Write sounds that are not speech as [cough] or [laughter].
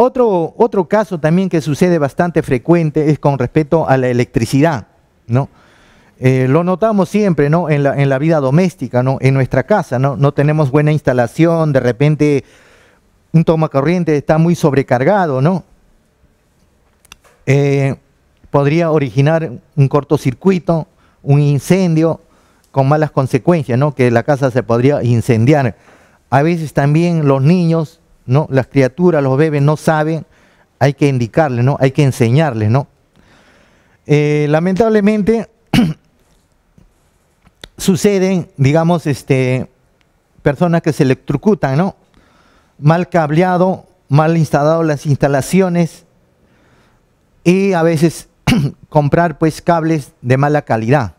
Otro, otro caso también que sucede bastante frecuente es con respecto a la electricidad, ¿no? Eh, lo notamos siempre, ¿no? En la, vida doméstica, ¿no? En nuestra casa, ¿no? No tenemos buena instalación, de repente un tomacorriente está muy sobrecargado, ¿no? Eh, podría originar un cortocircuito, un incendio, con malas consecuencias, ¿no? Que la casa se podría incendiar. A veces también los niños las criaturas, los bebés no saben, hay que indicarles, ¿no? Hay que enseñarles, ¿no? Eh, lamentablemente [clears throat] suceden, digamos, este, personas que se electrocutan, ¿no? Mal cableado, mal instalado las instalaciones y a veces [clears throat] comprar pues cables de mala calidad.